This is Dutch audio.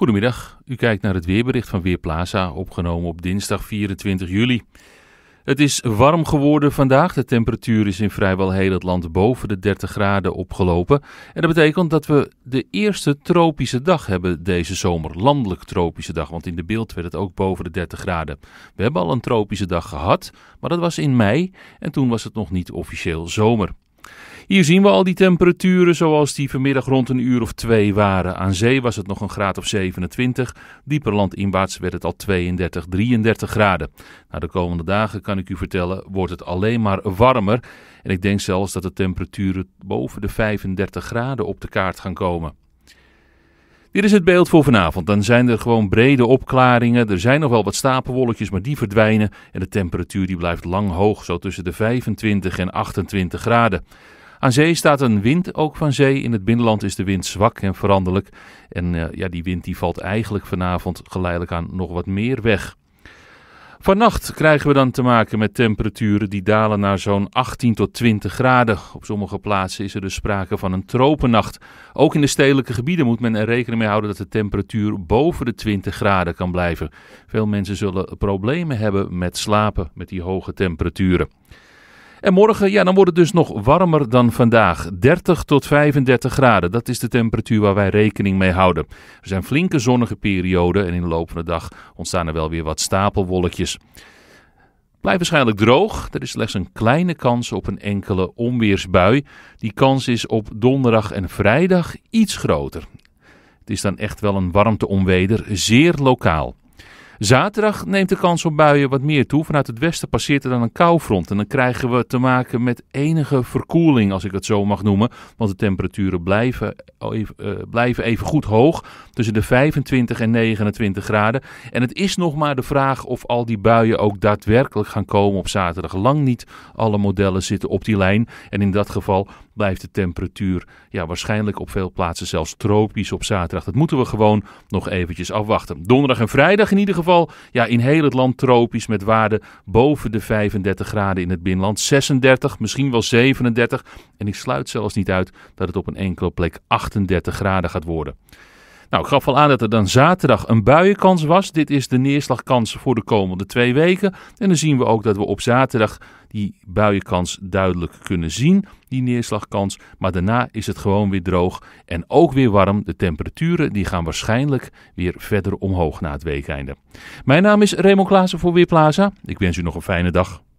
Goedemiddag, u kijkt naar het weerbericht van Weerplaza, opgenomen op dinsdag 24 juli. Het is warm geworden vandaag. De temperatuur is in vrijwel heel het land boven de 30 graden opgelopen. En dat betekent dat we de eerste tropische dag hebben deze zomer. Landelijk tropische dag, want in de beeld werd het ook boven de 30 graden. We hebben al een tropische dag gehad, maar dat was in mei en toen was het nog niet officieel zomer. Hier zien we al die temperaturen zoals die vanmiddag rond een uur of twee waren. Aan zee was het nog een graad of 27. Dieper landinwaarts werd het al 32, 33 graden. Na de komende dagen kan ik u vertellen, wordt het alleen maar warmer. En ik denk zelfs dat de temperaturen boven de 35 graden op de kaart gaan komen. Dit is het beeld voor vanavond. Dan zijn er gewoon brede opklaringen. Er zijn nog wel wat stapelwolkjes, maar die verdwijnen. En de temperatuur die blijft lang hoog, zo tussen de 25 en 28 graden. Aan zee staat een wind ook van zee. In het binnenland is de wind zwak en veranderlijk. En eh, ja, die wind die valt eigenlijk vanavond geleidelijk aan nog wat meer weg. Vannacht krijgen we dan te maken met temperaturen die dalen naar zo'n 18 tot 20 graden. Op sommige plaatsen is er dus sprake van een tropennacht. Ook in de stedelijke gebieden moet men er rekening mee houden dat de temperatuur boven de 20 graden kan blijven. Veel mensen zullen problemen hebben met slapen met die hoge temperaturen. En morgen, ja, dan wordt het dus nog warmer dan vandaag. 30 tot 35 graden, dat is de temperatuur waar wij rekening mee houden. Er zijn flinke zonnige perioden en in de loop van de dag ontstaan er wel weer wat stapelwolkjes. Blijft waarschijnlijk droog. Er is slechts een kleine kans op een enkele onweersbui. Die kans is op donderdag en vrijdag iets groter. Het is dan echt wel een warmteomweder, zeer lokaal. Zaterdag neemt de kans op buien wat meer toe. Vanuit het westen passeert er dan een koufront. En dan krijgen we te maken met enige verkoeling, als ik het zo mag noemen. Want de temperaturen blijven eh, blijven even goed hoog. Tussen de 25 en 29 graden. En het is nog maar de vraag of al die buien ook daadwerkelijk gaan komen op zaterdag. Lang niet alle modellen zitten op die lijn. En in dat geval blijft de temperatuur ja, waarschijnlijk op veel plaatsen zelfs tropisch op zaterdag. Dat moeten we gewoon nog eventjes afwachten. Donderdag en vrijdag in ieder geval ja, in heel het land tropisch met waarden boven de 35 graden in het binnenland. 36, misschien wel 37. En ik sluit zelfs niet uit dat het op een enkele plek 8 38 graden gaat worden. Nou, ik gaf al aan dat er dan zaterdag een buienkans was. Dit is de neerslagkans voor de komende twee weken. En dan zien we ook dat we op zaterdag die buienkans duidelijk kunnen zien, die neerslagkans. Maar daarna is het gewoon weer droog en ook weer warm. De temperaturen die gaan waarschijnlijk weer verder omhoog na het weekeinde. Mijn naam is Raymond Klaassen voor Weerplaza. Ik wens u nog een fijne dag.